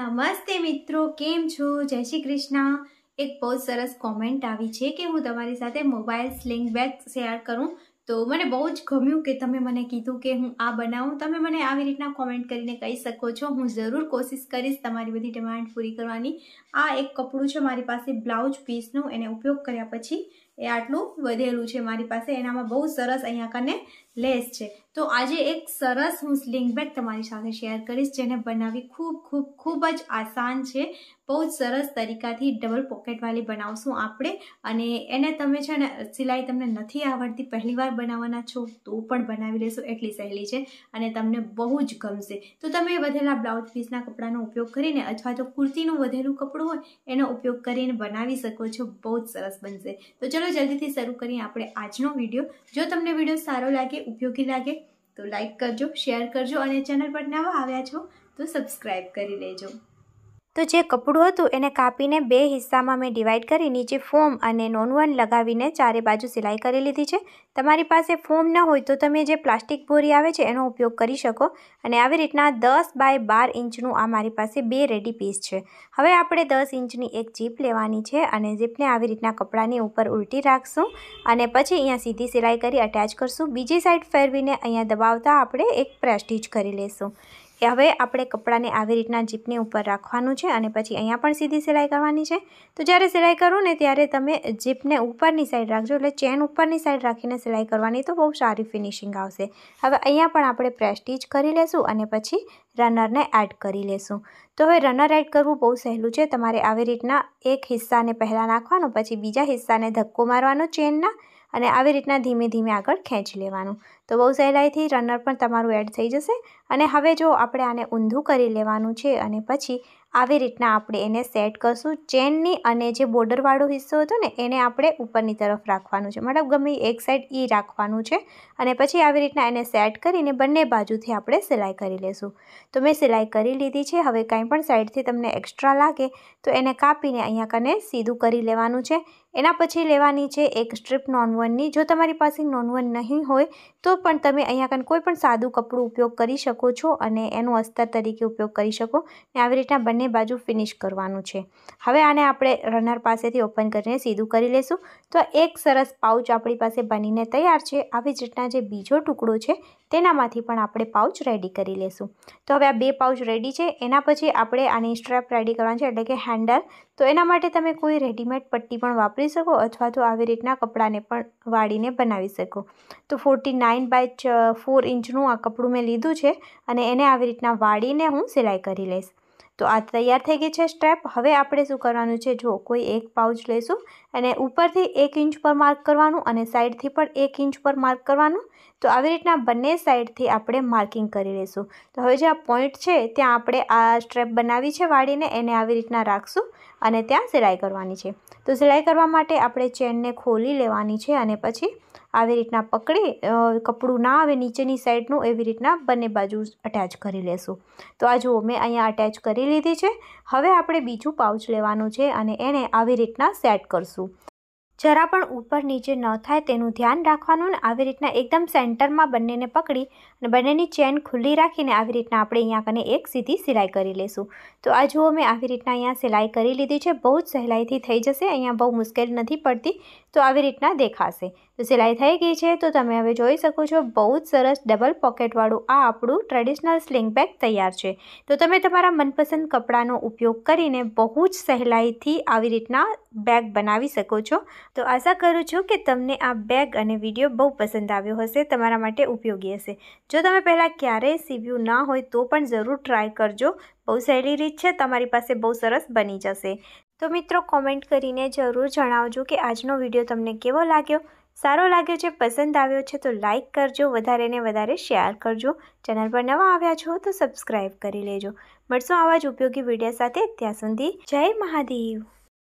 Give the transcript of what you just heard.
નમસ્તે મિત્રો કેમ છો જય શ્રી કૃષ્ણ એક બહુ સરસ કોમેન્ટ આવી છે કે હું તમારી સાથે મોબાઈલ સ્લિંગ બેગ શેર કરું તો મને બહુ જ ગમ્યું કે તમે મને કીધું કે હું આ બનાવું તમે મને આવી રીતના કોમેન્ટ કરીને કહી શકો છો હું જરૂર કોશિશ કરીશ તમારી બધી ડિમાન્ડ પૂરી કરવાની આ એક કપડું છે મારી પાસે બ્લાઉઝ પીસનું એને ઉપયોગ કર્યા પછી એ આટલું વધેલું છે મારી પાસે એનામાં બહુ સરસ અહીંયા કને લેસ છે તો આજે એક સરસ હું સ્લિંગ બેગ તમારી સાથે શેર કરીશ જેને બનાવી ખૂબ ખૂબ ખૂબ જ આસાન છે બહુ જ સરસ તરીકાથી ડબલ પોકેટવાળી બનાવશું આપણે અને એને તમે છે ને સિલાઈ તમને નથી આવડતી પહેલીવાર બનાવવાના છો તો પણ બનાવી લેશો એટલી સહેલી છે અને તમને બહુ જ ગમશે તો તમે વધેલા બ્લાઉઝ પીસના કપડાનો ઉપયોગ કરીને અથવા તો કુર્તીનું વધેલું કપડું હોય એનો ઉપયોગ કરીને બનાવી શકો છો બહુ જ સરસ બનશે તો ચલો જલ્દીથી શરૂ કરીએ આપણે આજનો વિડીયો જો તમને વિડીયો સારો લાગે ઉપયોગી લાગે તો લાઈક કરજો શેર કરજો અને ચેનલ પર નવા આવ્યા છો તો સબસ્ક્રાઈબ કરી લેજો તો જે કપડું હતું એને કાપીને બે હિસ્સામાં મેં ડિવાઈડ કરી નીચે ફોમ અને નોનવન લગાવીને ચારે બાજુ સિલાઈ કરી લીધી છે તમારી પાસે ફોમ ન હોય તો તમે જે પ્લાસ્ટિક બોરી આવે છે એનો ઉપયોગ કરી શકો અને આવી રીતના દસ બાય બાર ઇંચનું આ મારી પાસે બે રેડી પીસ છે હવે આપણે દસ ઇંચની એક જીપ લેવાની છે અને જીપને આવી રીતના કપડાની ઉપર ઉલટી રાખશું અને પછી અહીંયા સીધી સિલાઈ કરી અટેચ કરશું બીજી સાઈડ ફેરવીને અહીંયા દબાવતા આપણે એક પ્રેસ્ટીજ કરી લેશું એ હવે આપણે કપડાને આવી રીતના જીપની ઉપર રાખવાનું છે અને પછી અહીંયા પણ સીધી સિલાઈ કરવાની છે તો જ્યારે સિલાઈ કરો ને ત્યારે તમે જીપને ઉપરની સાઈડ રાખજો એટલે ચેન ઉપરની સાઈડ રાખીને સિલાઈ કરવાની તો બહુ સારી ફિનિશિંગ આવશે હવે અહીંયા પણ આપણે પ્રેસ કરી લેશું અને પછી રનરને એડ કરી લેશું તો હવે રનર એડ કરવું બહુ સહેલું છે તમારે આવી રીતના એક હિસ્સાને પહેલાં નાખવાનો પછી બીજા હિસ્સાને ધક્કો મારવાનો ચેનના અને આવી રીતના ધીમે ધીમે આગળ ખેંચી લેવાનું તો બહુ સહેલાઈથી રનર પણ તમારું એડ થઈ જશે અને હવે જો આપણે આને ઊંધું કરી લેવાનું છે અને પછી આવી રીતના આપણે એને સેટ કરશું ચેનની અને જે બોર્ડરવાળો હિસ્સો હતો ને એને આપણે ઉપરની તરફ રાખવાનું છે મતલબ ગમે એક સાઈડ ઈ રાખવાનું છે અને પછી આવી રીતના એને સેટ કરીને બંને બાજુથી આપણે સિલાઈ કરી લેશું તો મેં સિલાઈ કરી લીધી છે હવે કાંઈ પણ સાઈડથી તમને એક્સ્ટ્રા લાગે તો એને કાપીને અહીંયા કને સીધું કરી લેવાનું છે એના પછી લેવાની છે એક સ્ટ્રીપ નોનવનની જો તમારી પાસે નોનવન નહીં હોય તો પણ તમે અહીંયા આગળ કોઈ પણ સાદું કપડું ઉપયોગ કરી શકો છો અને એનો અસ્તર તરીકે ઉપયોગ કરી શકો ને આવી રીતના બંને બાજુ ફિનિશ કરવાનું છે હવે આને આપણે રનર પાસેથી ઓપન કરીને સીધું કરી લેશું તો એક સરસ પાઉચ આપણી પાસે બનીને તૈયાર છે આવી જ રીતના જે બીજો ટુકડો છે તેનામાંથી પણ આપણે પાઉચ રેડી કરી લેશું તો હવે આ બે પાઉચ રેડી છે એના પછી આપણે આની સ્ટ્રેપ રેડી કરવાની છે એટલે કે હેન્ડલ તો એના માટે તમે કોઈ રેડીમેડ પટ્ટી પણ વાપરી શકો અથવા તો આવી રીતના કપડાને પણ વાળીને બનાવી શકો તો ફોર્ટી નાઇન બાય ફોર ઇંચનું આ કપડું મેં લીધું છે અને એને આવી રીતના વાળીને હું સિલાઈ કરી લઈશ તો આ તૈયાર થઈ ગઈ છે સ્ટ્રેપ હવે આપણે શું કરવાનું છે જો કોઈ એક પાઉચ લઈશું અને ઉપરથી એક ઇંચ પર માર્ક કરવાનું અને સાઈડથી પણ એક ઇંચ પર માર્ક કરવાનું તો આવી રીતના બંને સાઈડથી આપણે માર્કિંગ કરી લઈશું તો હવે જે આ પોઈન્ટ છે ત્યાં આપણે આ સ્ટ્રેપ બનાવી છે વાળીને એને આવી રીતના રાખશું અને ત્યાં સિલાઈ કરવાની છે તો સિલાઈ કરવા માટે આપણે ચેનને ખોલી લેવાની છે અને પછી આવી રીતના પકડે કપડું ના આવે નીચેની સાઈડનું એવી રીતના બંને બાજુ અટેચ કરી લેશું તો આ જુઓ મેં અહીંયા અટેચ કરી લીધી છે હવે આપણે બીજું પાઉચ લેવાનું છે અને એને આવી રીતના સેટ કરશું જરા પણ ઉપર નીચે ન થાય તેનું ધ્યાન રાખવાનું અને આવી રીતના એકદમ સેન્ટરમાં બંનેને પકડી અને બંનેની ચેન ખુલ્લી રાખીને આવી રીતના આપણે અહીંયા કને એક સીધી સિલાઈ કરી લઈશું તો આ જુઓ મેં આવી રીતના અહીંયા સિલાઈ કરી લીધી છે બહુ જ સહેલાઈથી થઈ જશે અહીંયા બહુ મુશ્કેલ નથી પડતી તો આવી રીતના દેખાશે તો સિલાઈ થઈ ગઈ છે તો તમે હવે જોઈ શકો છો બહુ જ સરસ ડબલ પોકેટવાળું આ આપણું ટ્રેડિશનલ સ્લિંગ બેગ તૈયાર છે તો તમે તમારા મનપસંદ કપડાનો ઉપયોગ કરીને બહુ જ સહેલાઈથી આવી રીતના બેગ બનાવી શકો છો તો આશા કરું છું કે તમને આ બેગ અને વિડીયો બહુ પસંદ આવ્યો હશે તમારા માટે ઉપયોગી હશે જો તમે પહેલાં ક્યારેય સીવ્યું ના હોય તો પણ જરૂર ટ્રાય કરજો બહુ સહેલી રીત છે તમારી પાસે બહુ સરસ બની જશે તો મિત્રો કોમેન્ટ કરીને જરૂર જણાવજો કે આજનો વિડીયો તમને કેવો લાગ્યો સારો લાગ્યો છે પસંદ આવ્યો છે તો લાઇક કરજો વધારે ને વધારે શેર કરજો ચેનલ પર નવા આવ્યા છો તો સબસ્ક્રાઈબ કરી લેજો મળશો આવા જ ઉપયોગી વિડીયો સાથે ત્યાં સુધી જય મહાદેવ